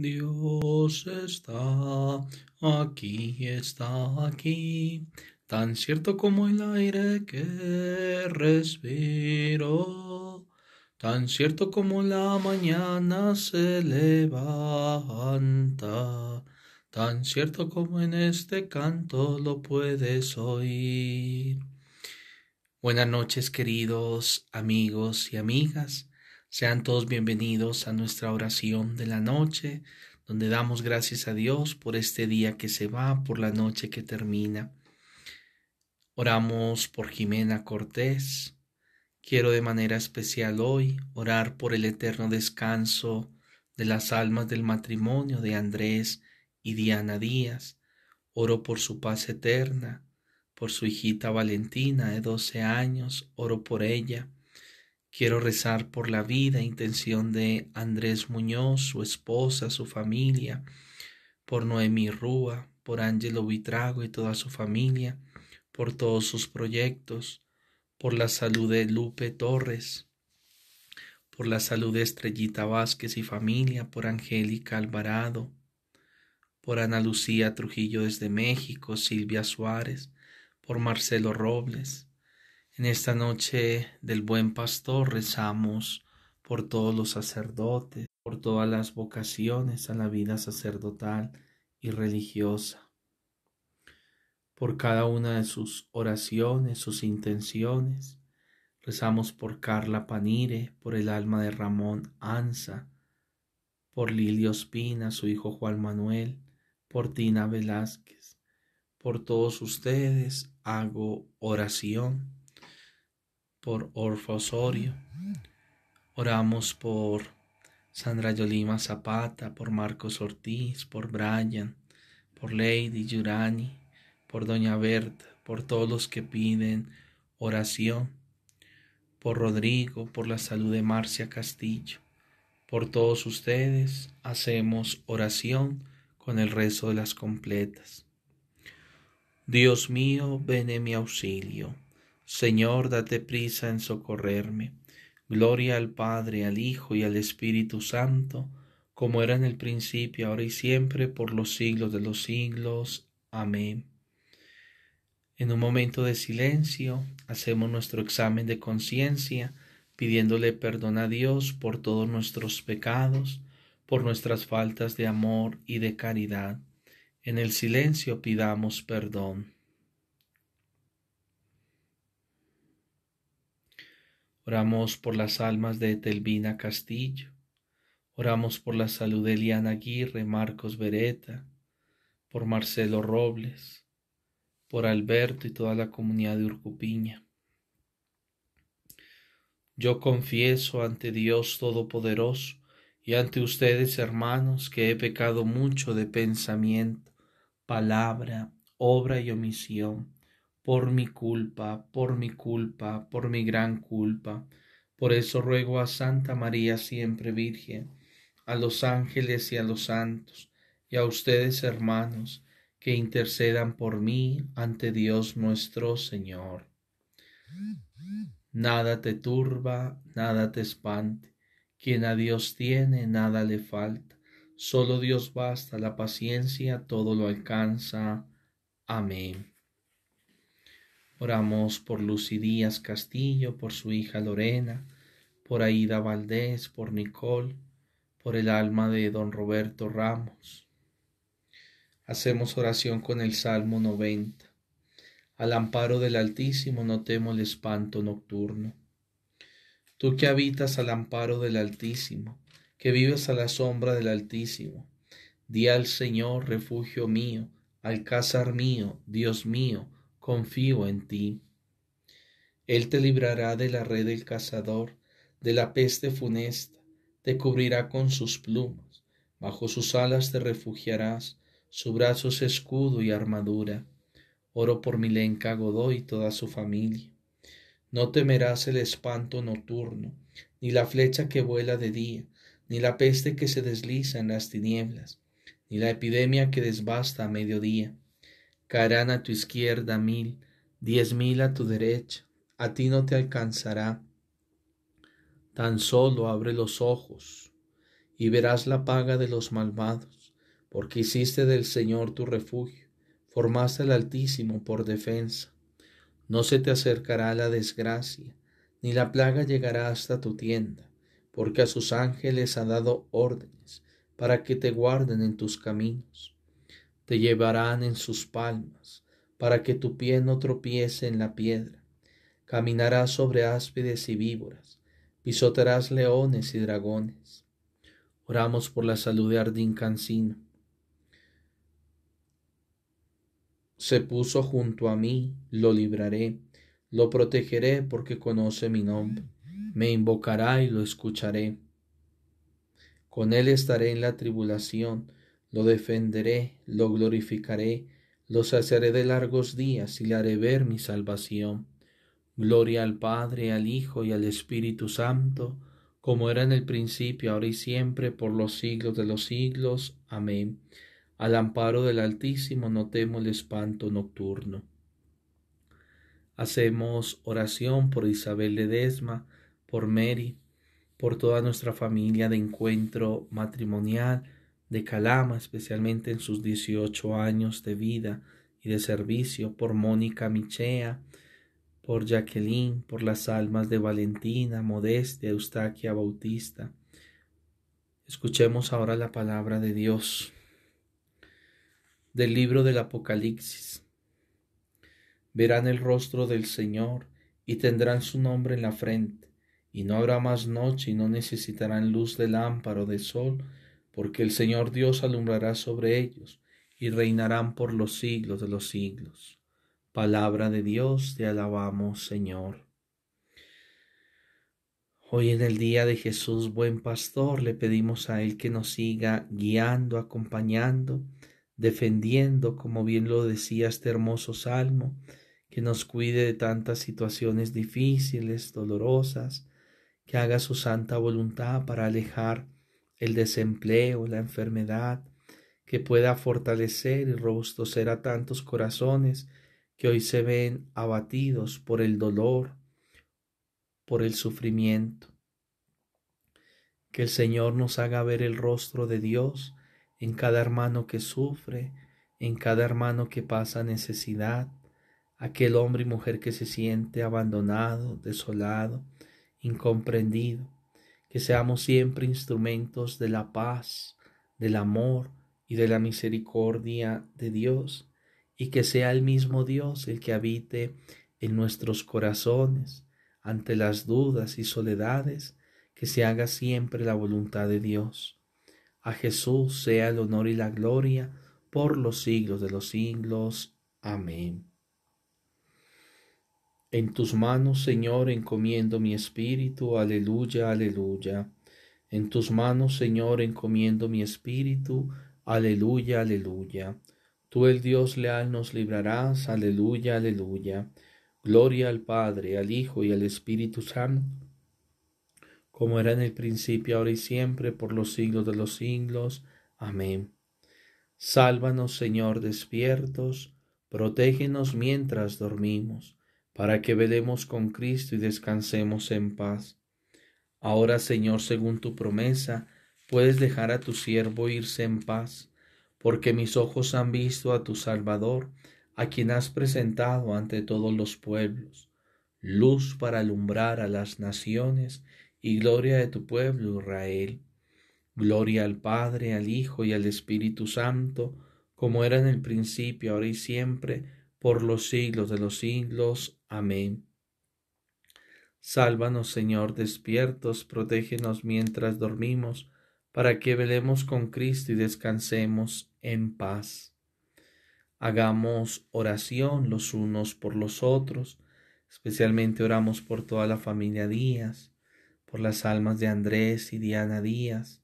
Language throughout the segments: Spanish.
Dios está aquí, está aquí, tan cierto como el aire que respiro, tan cierto como la mañana se levanta, tan cierto como en este canto lo puedes oír. Buenas noches queridos amigos y amigas. Sean todos bienvenidos a nuestra oración de la noche, donde damos gracias a Dios por este día que se va, por la noche que termina. Oramos por Jimena Cortés. Quiero de manera especial hoy orar por el eterno descanso de las almas del matrimonio de Andrés y Diana Díaz. Oro por su paz eterna, por su hijita Valentina de 12 años, oro por ella Quiero rezar por la vida e intención de Andrés Muñoz, su esposa, su familia, por Noemí Rúa, por Ángelo Vitrago y toda su familia, por todos sus proyectos, por la salud de Lupe Torres, por la salud de Estrellita Vázquez y familia, por Angélica Alvarado, por Ana Lucía Trujillo desde México, Silvia Suárez, por Marcelo Robles, en esta noche del buen pastor rezamos por todos los sacerdotes, por todas las vocaciones a la vida sacerdotal y religiosa, por cada una de sus oraciones, sus intenciones. Rezamos por Carla Panire, por el alma de Ramón Anza, por Lilio Espina, su hijo Juan Manuel, por Tina Velázquez. Por todos ustedes hago oración por Orfa Osorio. Oramos por Sandra Yolima Zapata, por Marcos Ortiz, por Brian, por Lady Yurani, por Doña Berta, por todos los que piden oración, por Rodrigo, por la salud de Marcia Castillo. Por todos ustedes hacemos oración con el rezo de las completas. Dios mío, ven en mi auxilio. Señor, date prisa en socorrerme. Gloria al Padre, al Hijo y al Espíritu Santo, como era en el principio, ahora y siempre, por los siglos de los siglos. Amén. En un momento de silencio, hacemos nuestro examen de conciencia, pidiéndole perdón a Dios por todos nuestros pecados, por nuestras faltas de amor y de caridad. En el silencio pidamos perdón. Oramos por las almas de Telvina Castillo. Oramos por la salud de Eliana Aguirre, Marcos Beretta, por Marcelo Robles, por Alberto y toda la comunidad de Urcupiña. Yo confieso ante Dios Todopoderoso y ante ustedes, hermanos, que he pecado mucho de pensamiento, palabra, obra y omisión por mi culpa, por mi culpa, por mi gran culpa. Por eso ruego a Santa María siempre Virgen, a los ángeles y a los santos, y a ustedes hermanos, que intercedan por mí ante Dios nuestro Señor. Nada te turba, nada te espante. Quien a Dios tiene, nada le falta. Solo Dios basta, la paciencia todo lo alcanza. Amén. Oramos por Lucy Díaz Castillo, por su hija Lorena, por Aida Valdés, por Nicole, por el alma de don Roberto Ramos. Hacemos oración con el Salmo 90. Al amparo del Altísimo no temo el espanto nocturno. Tú que habitas al amparo del Altísimo, que vives a la sombra del Altísimo, di al Señor refugio mío, alcázar mío, Dios mío, confío en ti. Él te librará de la red del cazador, de la peste funesta, te cubrirá con sus plumas, bajo sus alas te refugiarás, su brazo es escudo y armadura. Oro por Milenca Godoy y toda su familia. No temerás el espanto nocturno, ni la flecha que vuela de día, ni la peste que se desliza en las tinieblas, ni la epidemia que desbasta a mediodía caerán a tu izquierda mil, diez mil a tu derecha, a ti no te alcanzará. Tan solo abre los ojos y verás la paga de los malvados, porque hiciste del Señor tu refugio, formaste al Altísimo por defensa. No se te acercará la desgracia, ni la plaga llegará hasta tu tienda, porque a sus ángeles ha dado órdenes para que te guarden en tus caminos te llevarán en sus palmas, para que tu pie no tropiece en la piedra. Caminarás sobre áspides y víboras, pisotearás leones y dragones. Oramos por la salud de Ardín Cancino. Se puso junto a mí, lo libraré, lo protegeré porque conoce mi nombre. Me invocará y lo escucharé. Con él estaré en la tribulación, lo defenderé, lo glorificaré, lo saciaré de largos días y le haré ver mi salvación. Gloria al Padre, al Hijo y al Espíritu Santo, como era en el principio, ahora y siempre, por los siglos de los siglos. Amén. Al amparo del Altísimo no temo el espanto nocturno. Hacemos oración por Isabel Ledesma, por Mary, por toda nuestra familia de encuentro matrimonial, de Calama, especialmente en sus 18 años de vida y de servicio, por Mónica Michea, por Jacqueline, por las almas de Valentina, Modestia, Eustaquia Bautista. Escuchemos ahora la palabra de Dios del libro del Apocalipsis. Verán el rostro del Señor y tendrán su nombre en la frente, y no habrá más noche y no necesitarán luz de lámpara o de sol, porque el Señor Dios alumbrará sobre ellos y reinarán por los siglos de los siglos. Palabra de Dios, te alabamos, Señor. Hoy en el día de Jesús, buen pastor, le pedimos a Él que nos siga guiando, acompañando, defendiendo, como bien lo decía este hermoso salmo, que nos cuide de tantas situaciones difíciles, dolorosas, que haga su santa voluntad para alejar el desempleo, la enfermedad, que pueda fortalecer y robustecer a tantos corazones que hoy se ven abatidos por el dolor, por el sufrimiento. Que el Señor nos haga ver el rostro de Dios en cada hermano que sufre, en cada hermano que pasa necesidad, aquel hombre y mujer que se siente abandonado, desolado, incomprendido que seamos siempre instrumentos de la paz, del amor y de la misericordia de Dios, y que sea el mismo Dios el que habite en nuestros corazones, ante las dudas y soledades, que se haga siempre la voluntad de Dios. A Jesús sea el honor y la gloria por los siglos de los siglos. Amén. En tus manos, Señor, encomiendo mi espíritu, aleluya, aleluya. En tus manos, Señor, encomiendo mi espíritu, aleluya, aleluya. Tú el Dios leal nos librarás, aleluya, aleluya. Gloria al Padre, al Hijo y al Espíritu Santo, como era en el principio, ahora y siempre, por los siglos de los siglos. Amén. Sálvanos, Señor, despiertos, protégenos mientras dormimos para que velemos con Cristo y descansemos en paz. Ahora, Señor, según tu promesa, puedes dejar a tu siervo irse en paz, porque mis ojos han visto a tu Salvador, a quien has presentado ante todos los pueblos, luz para alumbrar a las naciones y gloria de tu pueblo Israel. Gloria al Padre, al Hijo y al Espíritu Santo, como era en el principio, ahora y siempre, por los siglos de los siglos. Amén. Sálvanos, Señor, despiertos, protégenos mientras dormimos, para que velemos con Cristo y descansemos en paz. Hagamos oración los unos por los otros, especialmente oramos por toda la familia Díaz, por las almas de Andrés y Diana Díaz,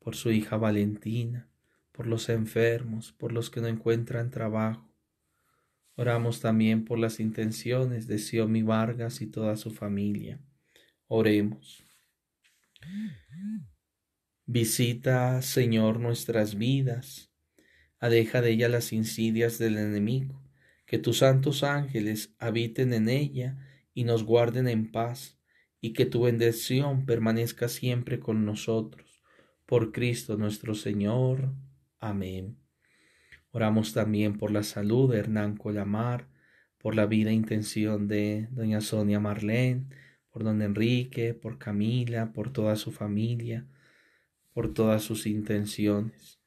por su hija Valentina, por los enfermos, por los que no encuentran trabajo Oramos también por las intenciones de Mi Vargas y toda su familia. Oremos. Visita, Señor, nuestras vidas. Adeja de ella las insidias del enemigo. Que tus santos ángeles habiten en ella y nos guarden en paz, y que tu bendición permanezca siempre con nosotros. Por Cristo nuestro Señor. Amén. Oramos también por la salud de Hernán Colamar, por la vida e intención de doña Sonia Marlene, por don Enrique, por Camila, por toda su familia, por todas sus intenciones.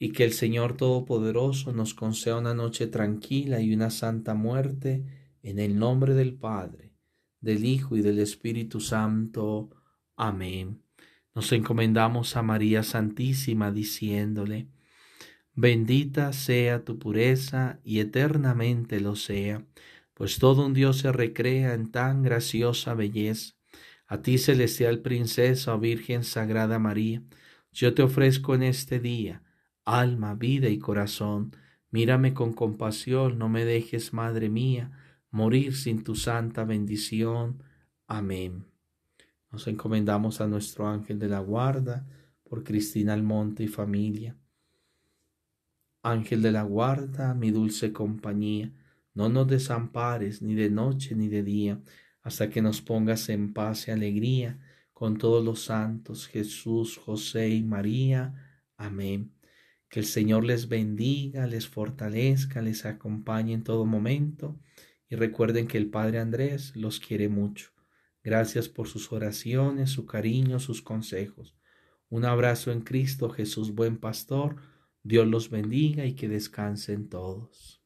Y que el Señor Todopoderoso nos conceda una noche tranquila y una santa muerte en el nombre del Padre, del Hijo y del Espíritu Santo. Amén. Nos encomendamos a María Santísima diciéndole, Bendita sea tu pureza y eternamente lo sea, pues todo un Dios se recrea en tan graciosa belleza. A ti, celestial princesa o oh Virgen Sagrada María, yo te ofrezco en este día alma, vida y corazón. Mírame con compasión, no me dejes, Madre mía, morir sin tu santa bendición. Amén. Nos encomendamos a nuestro ángel de la guarda, por Cristina Almonte y familia Ángel de la guarda, mi dulce compañía, no nos desampares ni de noche ni de día, hasta que nos pongas en paz y alegría con todos los santos, Jesús, José y María. Amén. Que el Señor les bendiga, les fortalezca, les acompañe en todo momento y recuerden que el Padre Andrés los quiere mucho. Gracias por sus oraciones, su cariño, sus consejos. Un abrazo en Cristo, Jesús buen pastor Dios los bendiga y que descansen todos.